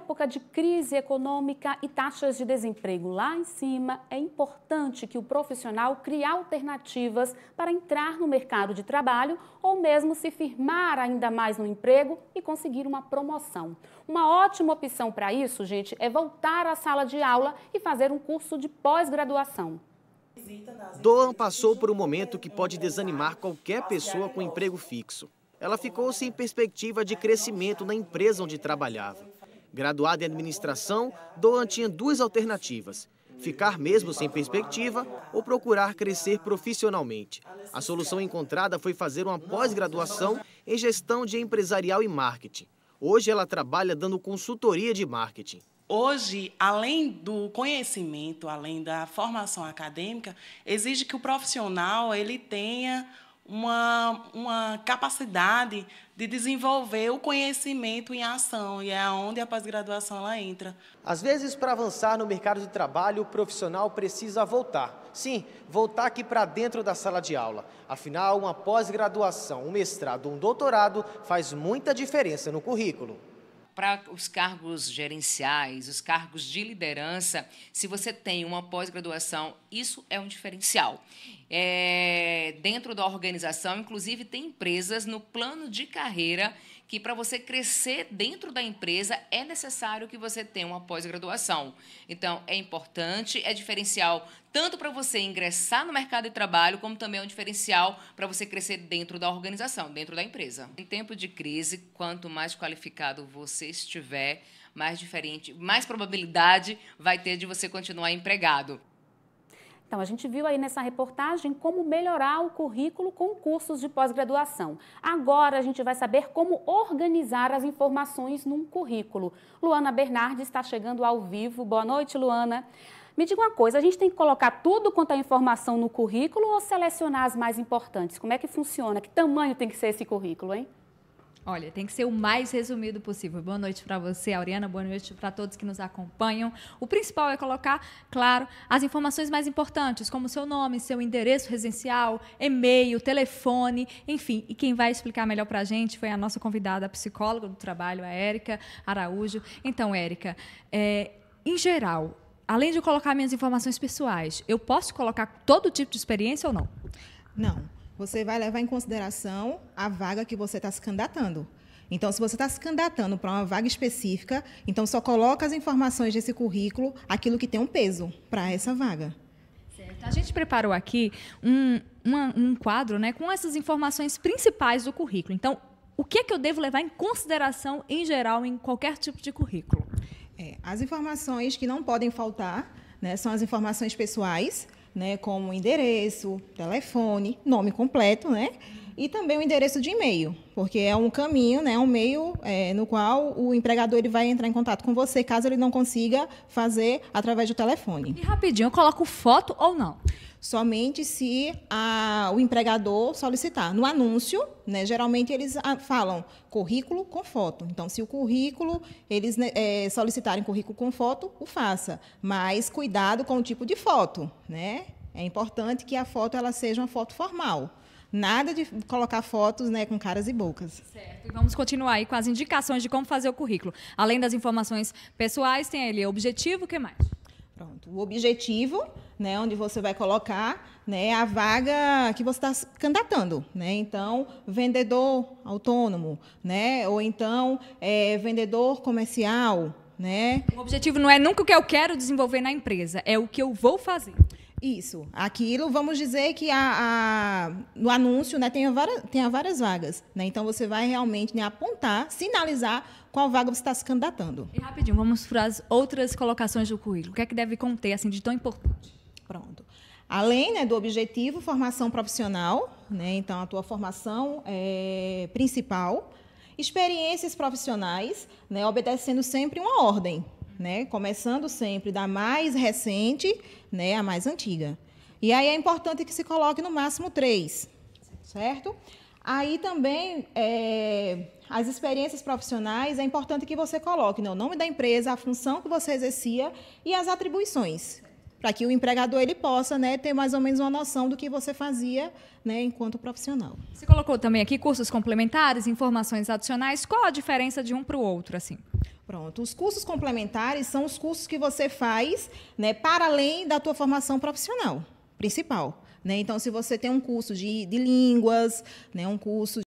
época de crise econômica e taxas de desemprego lá em cima, é importante que o profissional crie alternativas para entrar no mercado de trabalho ou mesmo se firmar ainda mais no emprego e conseguir uma promoção. Uma ótima opção para isso, gente, é voltar à sala de aula e fazer um curso de pós-graduação. Doan passou por um momento que pode desanimar qualquer pessoa com emprego fixo. Ela ficou sem perspectiva de crescimento na empresa onde trabalhava. Graduada em administração, Doan tinha duas alternativas. Ficar mesmo sem perspectiva ou procurar crescer profissionalmente. A solução encontrada foi fazer uma pós-graduação em gestão de empresarial e marketing. Hoje ela trabalha dando consultoria de marketing. Hoje, além do conhecimento, além da formação acadêmica, exige que o profissional ele tenha uma, uma capacidade de desenvolver o conhecimento em ação e é onde a pós-graduação ela entra. Às vezes, para avançar no mercado de trabalho, o profissional precisa voltar. Sim, voltar aqui para dentro da sala de aula. Afinal, uma pós-graduação, um mestrado, um doutorado faz muita diferença no currículo para os cargos gerenciais, os cargos de liderança, se você tem uma pós-graduação, isso é um diferencial. É, dentro da organização, inclusive, tem empresas no plano de carreira que para você crescer dentro da empresa é necessário que você tenha uma pós-graduação. Então, é importante, é diferencial tanto para você ingressar no mercado de trabalho, como também é um diferencial para você crescer dentro da organização, dentro da empresa. Em tempo de crise, quanto mais qualificado você estiver, mais diferente, mais probabilidade vai ter de você continuar empregado. Então, a gente viu aí nessa reportagem como melhorar o currículo com cursos de pós-graduação. Agora a gente vai saber como organizar as informações num currículo. Luana Bernardi está chegando ao vivo. Boa noite, Luana. Me diga uma coisa, a gente tem que colocar tudo quanto é informação no currículo ou selecionar as mais importantes? Como é que funciona? Que tamanho tem que ser esse currículo, hein? Olha, tem que ser o mais resumido possível. Boa noite para você, Auriana. Boa noite para todos que nos acompanham. O principal é colocar, claro, as informações mais importantes, como seu nome, seu endereço residencial, e-mail, telefone, enfim. E quem vai explicar melhor para a gente foi a nossa convidada, a psicóloga do trabalho, a Érica Araújo. Então, Érica, é, em geral, além de colocar minhas informações pessoais, eu posso colocar todo tipo de experiência ou não? Não você vai levar em consideração a vaga que você está se candidatando. Então, se você está se candidatando para uma vaga específica, então só coloca as informações desse currículo, aquilo que tem um peso para essa vaga. Certo. A gente preparou aqui um, uma, um quadro né, com essas informações principais do currículo. Então, o que é que eu devo levar em consideração em geral em qualquer tipo de currículo? É, as informações que não podem faltar né, são as informações pessoais, né, como endereço, telefone, nome completo, né? E também o endereço de e-mail, porque é um caminho, né, um meio é, no qual o empregador ele vai entrar em contato com você caso ele não consiga fazer através do telefone. E rapidinho, eu coloco foto ou não? somente se a, o empregador solicitar. No anúncio, né, geralmente eles ah, falam currículo com foto. Então, se o currículo, eles é, solicitarem currículo com foto, o faça. Mas cuidado com o tipo de foto. Né? É importante que a foto ela seja uma foto formal. Nada de colocar fotos né, com caras e bocas. Certo. E vamos continuar aí com as indicações de como fazer o currículo. Além das informações pessoais, tem ali o objetivo, o que mais? Pronto. O objetivo né, onde você vai colocar né, a vaga que você está candidatando. Né? Então, vendedor autônomo, né? ou então é, vendedor comercial. Né? O objetivo não é nunca o que eu quero desenvolver na empresa, é o que eu vou fazer. Isso. Aquilo, vamos dizer que a, a, no anúncio né, tenha, várias, tenha várias vagas. Né? Então, você vai realmente né, apontar, sinalizar qual vaga você está se candidatando. E rapidinho, vamos para as outras colocações do currículo. O que é que deve conter assim, de tão importante? Pronto. Além né, do objetivo, formação profissional, né, então a tua formação é, principal, experiências profissionais, né, obedecendo sempre uma ordem, né, começando sempre da mais recente né, à mais antiga. E aí é importante que se coloque no máximo três, certo? Aí também é, as experiências profissionais é importante que você coloque né, o nome da empresa, a função que você exercia e as atribuições para que o empregador ele possa né, ter mais ou menos uma noção do que você fazia né, enquanto profissional. Você colocou também aqui cursos complementares, informações adicionais. Qual a diferença de um para o outro, assim? Pronto. Os cursos complementares são os cursos que você faz né, para além da tua formação profissional principal. Né? Então, se você tem um curso de, de línguas, né, um curso